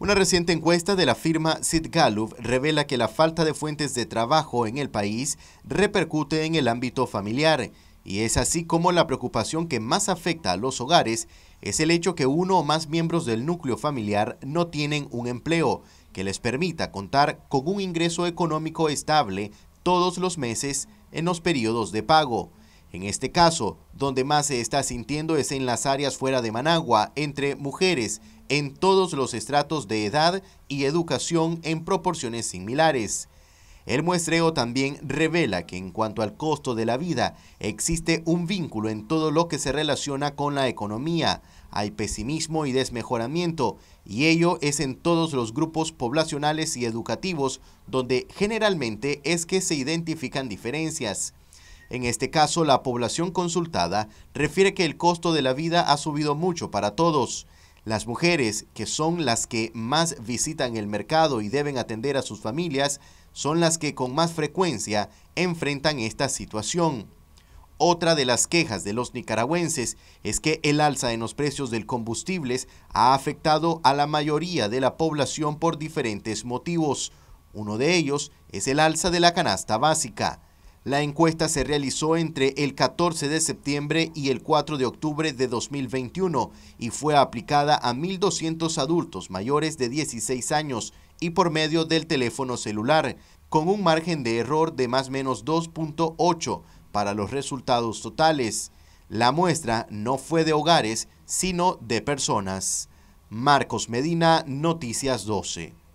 Una reciente encuesta de la firma Sid Gallup revela que la falta de fuentes de trabajo en el país repercute en el ámbito familiar, y es así como la preocupación que más afecta a los hogares es el hecho que uno o más miembros del núcleo familiar no tienen un empleo que les permita contar con un ingreso económico estable todos los meses en los periodos de pago. En este caso, donde más se está sintiendo es en las áreas fuera de Managua, entre mujeres, en todos los estratos de edad y educación en proporciones similares. El muestreo también revela que en cuanto al costo de la vida, existe un vínculo en todo lo que se relaciona con la economía. Hay pesimismo y desmejoramiento, y ello es en todos los grupos poblacionales y educativos, donde generalmente es que se identifican diferencias. En este caso, la población consultada refiere que el costo de la vida ha subido mucho para todos. Las mujeres, que son las que más visitan el mercado y deben atender a sus familias, son las que con más frecuencia enfrentan esta situación. Otra de las quejas de los nicaragüenses es que el alza en los precios del combustible ha afectado a la mayoría de la población por diferentes motivos. Uno de ellos es el alza de la canasta básica. La encuesta se realizó entre el 14 de septiembre y el 4 de octubre de 2021 y fue aplicada a 1.200 adultos mayores de 16 años y por medio del teléfono celular, con un margen de error de más o menos 2.8 para los resultados totales. La muestra no fue de hogares, sino de personas. Marcos Medina, Noticias 12.